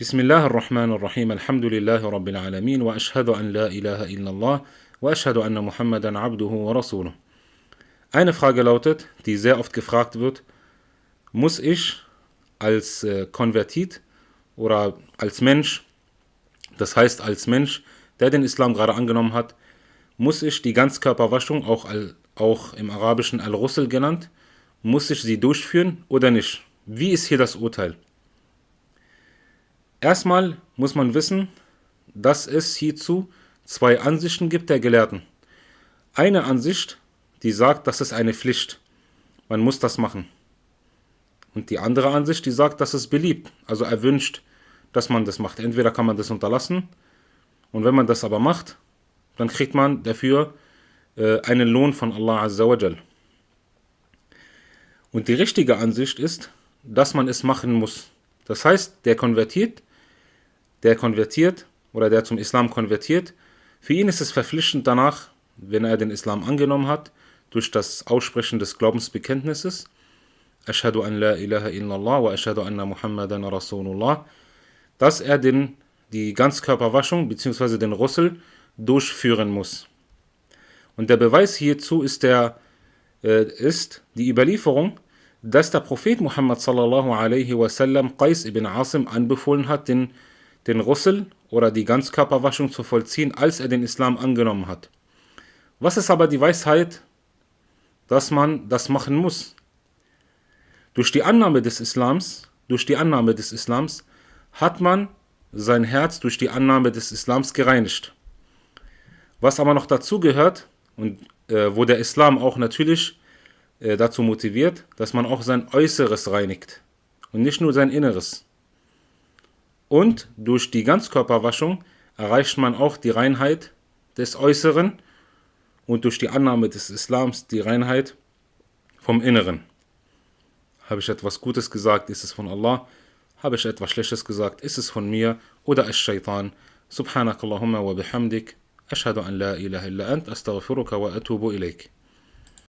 بسم الله الرحمن الرحيم الحمد لله رب العالمين وأشهد أن لا إله إلا الله وأشهد أن محمدا عبده ورسوله Eine Frage lautet, die sehr oft gefragt wird, muss ich als äh, Konvertit oder als Mensch, das heißt als Mensch, der den Islam gerade angenommen hat, muss ich die Ganzkörperwaschung, auch, al, auch im Arabischen Al-Russel genannt, muss ich sie durchführen oder nicht? Wie ist hier das Urteil? Erstmal muss man wissen, dass es hierzu zwei Ansichten gibt der Gelehrten. Eine Ansicht, die sagt, das ist eine Pflicht. Man muss das machen. Und die andere Ansicht, die sagt, das ist beliebt, also erwünscht, dass man das macht. Entweder kann man das unterlassen, und wenn man das aber macht, dann kriegt man dafür äh, einen Lohn von Allah Azzawajal. Und die richtige Ansicht ist, dass man es machen muss. Das heißt, der konvertiert der konvertiert oder der zum Islam konvertiert, für ihn ist es verpflichtend danach, wenn er den Islam angenommen hat, durch das Aussprechen des Glaubensbekenntnisses, Ashhadu an la ilaha illallah wa ashhadu anna Muhammadan Rasulullah, dass er den, die Ganzkörperwaschung bzw. den Russel durchführen muss. Und der Beweis hierzu ist, der, äh, ist die Überlieferung, dass der Prophet Muhammad sallallahu alaihi wasallam Qais ibn Asim anbefohlen hat, den den Russel oder die Ganzkörperwaschung zu vollziehen, als er den Islam angenommen hat. Was ist aber die Weisheit, dass man das machen muss? Durch die Annahme des Islams, durch die Annahme des Islams hat man sein Herz durch die Annahme des Islams gereinigt. Was aber noch dazu gehört und äh, wo der Islam auch natürlich äh, dazu motiviert, dass man auch sein Äußeres reinigt und nicht nur sein Inneres. Und durch die Ganzkörperwaschung erreicht man auch die Reinheit des Äußeren und durch die Annahme des Islams die Reinheit vom Inneren. Habe ich etwas Gutes gesagt, ist es von Allah. Habe ich etwas Schlechtes gesagt, ist es von mir oder ist Shaitan. Subhanakallahumma wa bihamdik. an la ilaha illa ant. Astaghfiruka wa atubu إليك